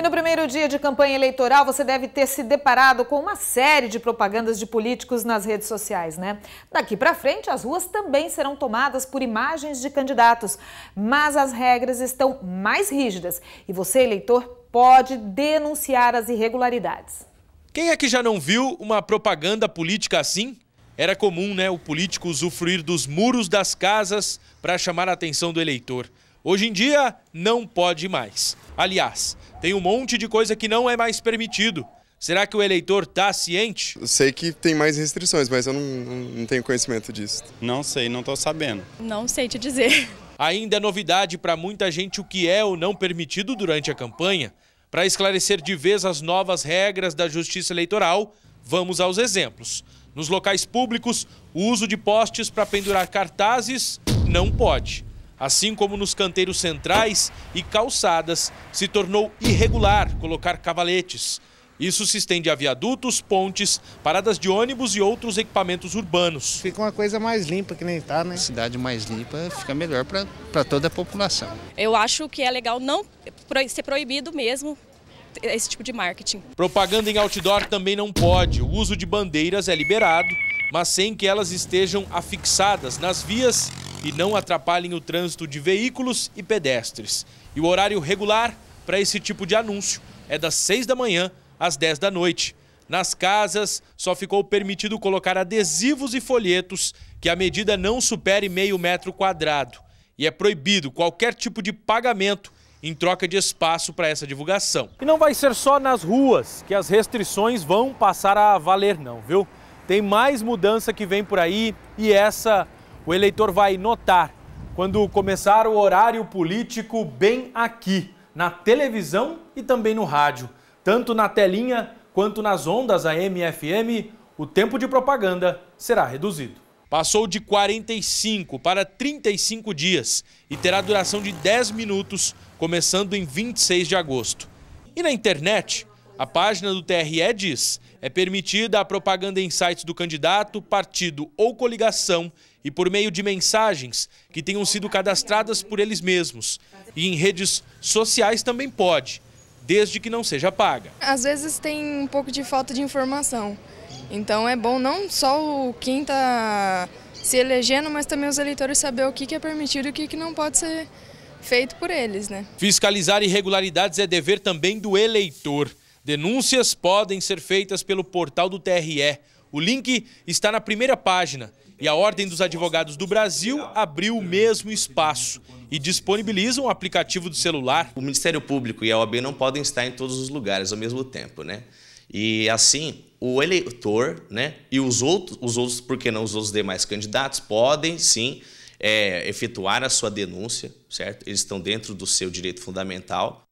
E no primeiro dia de campanha eleitoral, você deve ter se deparado com uma série de propagandas de políticos nas redes sociais, né? Daqui para frente, as ruas também serão tomadas por imagens de candidatos, mas as regras estão mais rígidas e você, eleitor, pode denunciar as irregularidades. Quem é que já não viu uma propaganda política assim? Era comum, né, o político usufruir dos muros das casas para chamar a atenção do eleitor. Hoje em dia, não pode mais. Aliás, tem um monte de coisa que não é mais permitido. Será que o eleitor está ciente? Eu sei que tem mais restrições, mas eu não, não tenho conhecimento disso. Não sei, não estou sabendo. Não sei te dizer. Ainda é novidade para muita gente o que é ou não permitido durante a campanha. Para esclarecer de vez as novas regras da Justiça Eleitoral, vamos aos exemplos. Nos locais públicos, o uso de postes para pendurar cartazes não pode assim como nos canteiros centrais e calçadas, se tornou irregular colocar cavaletes. Isso se estende a viadutos, pontes, paradas de ônibus e outros equipamentos urbanos. Fica uma coisa mais limpa que nem está, né? Cidade mais limpa fica melhor para toda a população. Eu acho que é legal não ser proibido mesmo esse tipo de marketing. Propaganda em outdoor também não pode. O uso de bandeiras é liberado, mas sem que elas estejam afixadas nas vias e não atrapalhem o trânsito de veículos e pedestres. E o horário regular para esse tipo de anúncio é das 6 da manhã às 10 da noite. Nas casas, só ficou permitido colocar adesivos e folhetos que a medida não supere meio metro quadrado. E é proibido qualquer tipo de pagamento em troca de espaço para essa divulgação. E não vai ser só nas ruas que as restrições vão passar a valer, não, viu? Tem mais mudança que vem por aí e essa o eleitor vai notar quando começar o horário político bem aqui, na televisão e também no rádio. Tanto na telinha quanto nas ondas AM e FM, o tempo de propaganda será reduzido. Passou de 45 para 35 dias e terá duração de 10 minutos, começando em 26 de agosto. E na internet, a página do TRE diz: é permitida a propaganda em sites do candidato, partido ou coligação e por meio de mensagens que tenham sido cadastradas por eles mesmos. E em redes sociais também pode, desde que não seja paga. Às vezes tem um pouco de falta de informação. Então é bom não só o quem está se elegendo, mas também os eleitores saber o que é permitido e o que não pode ser feito por eles. Né? Fiscalizar irregularidades é dever também do eleitor. Denúncias podem ser feitas pelo portal do TRE. O link está na primeira página e a Ordem dos Advogados do Brasil abriu o mesmo espaço e disponibiliza um aplicativo do celular. O Ministério Público e a OAB não podem estar em todos os lugares ao mesmo tempo, né? E assim, o eleitor, né, e os outros, os outros, por que não os outros demais candidatos podem sim é, efetuar a sua denúncia, certo? Eles estão dentro do seu direito fundamental.